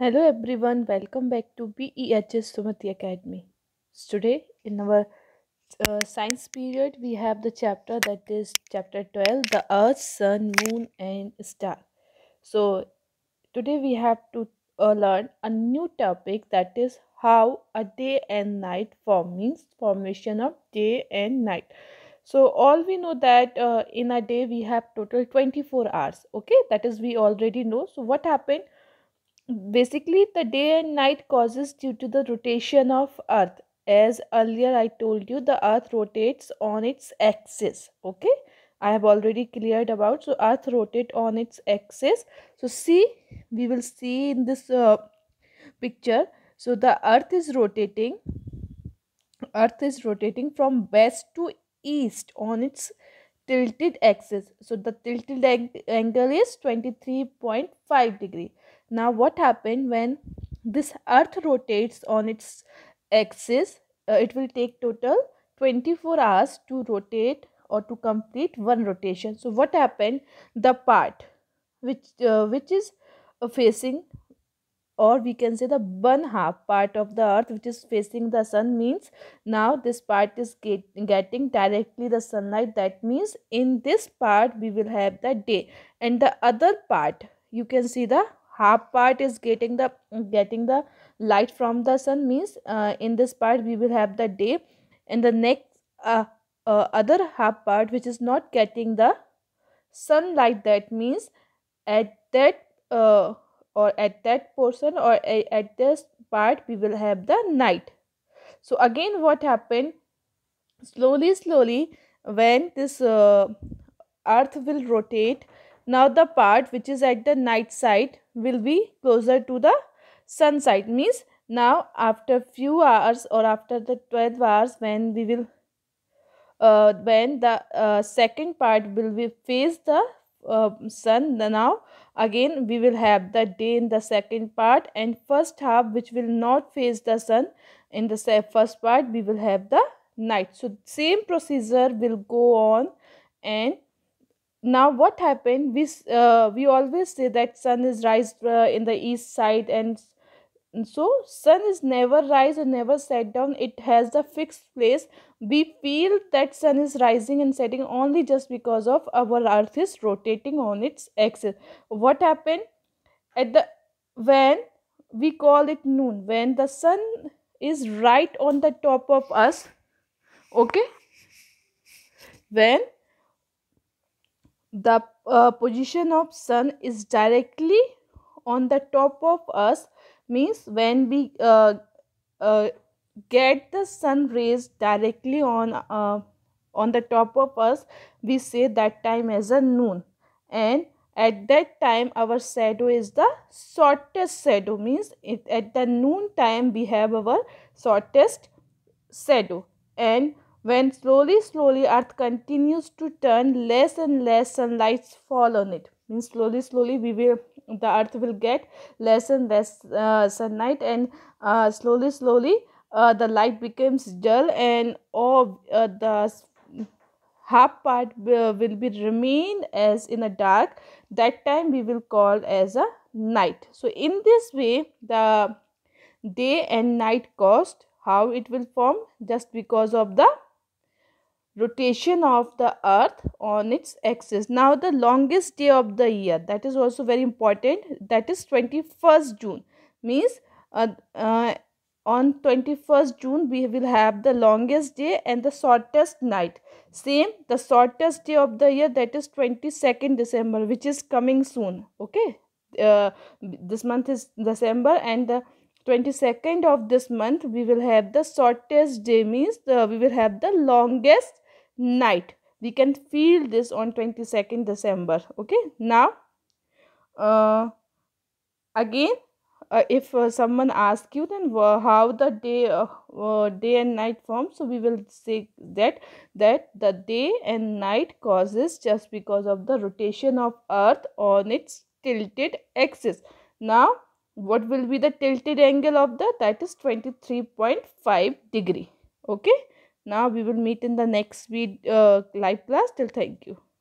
Hello everyone, welcome back to BEHS Sumati Academy. Today in our uh, science period we have the chapter that is chapter 12 the earth sun moon and star so today we have to uh, learn a new topic that is how a day and night formings formation of day and night so all we know that uh, in a day we have total 24 hours okay that is we already know so what happened basically the day and night causes due to the rotation of earth as earlier i told you the earth rotates on its axis okay i have already cleared about so earth rotate on its axis so see we will see in this uh, picture so the earth is rotating earth is rotating from west to east on its tilted axis so the tilted ang angle is 23.5 degree now what happened when this earth rotates on its axis uh, it will take total 24 hours to rotate or to complete one rotation so what happened the part which uh, which is facing or we can say the one half part of the earth which is facing the sun means now this part is get, getting directly the sunlight that means in this part we will have the day and the other part you can see the half part is getting the getting the light from the sun means uh, in this part we will have the day and the next uh, uh, other half part which is not getting the sunlight that means at that uh, or at that portion or a, at this part we will have the night so again what happened slowly slowly when this uh, earth will rotate now the part which is at the night side will be closer to the sun side means now after few hours or after the 12 hours when we will uh, when the uh, second part will be face the uh, sun now again we will have the day in the second part and first half which will not face the sun in the first part we will have the night so same procedure will go on and now what happened we uh, we always say that sun is rise uh, in the east side and so sun is never rise and never set down it has the fixed place we feel that sun is rising and setting only just because of our earth is rotating on its axis what happened at the when we call it noon when the sun is right on the top of us okay when the uh, position of sun is directly on the top of us means when we uh, uh, get the sun rays directly on uh, on the top of us we say that time as a noon and at that time our shadow is the shortest shadow means it, at the noon time we have our shortest shadow and when slowly slowly earth continues to turn less and less sunlight fall on it means slowly slowly we will the earth will get less and less uh, sunlight and uh, slowly slowly uh, the light becomes dull and all uh, the half part will, will be remain as in a dark that time we will call as a night so in this way the day and night cost how it will form just because of the rotation of the earth on its axis now the longest day of the year that is also very important that is 21st june means uh, uh, on 21st june we will have the longest day and the shortest night same the shortest day of the year that is 22nd december which is coming soon okay uh, this month is december and the 22nd of this month we will have the shortest day means the, we will have the longest night we can feel this on 22nd december okay now uh, again uh, if uh, someone asks you then uh, how the day uh, uh, day and night form so we will say that that the day and night causes just because of the rotation of earth on its tilted axis now what will be the tilted angle of the that is 23.5 degree okay now we will meet in the next vid- uh, live class. Till thank you.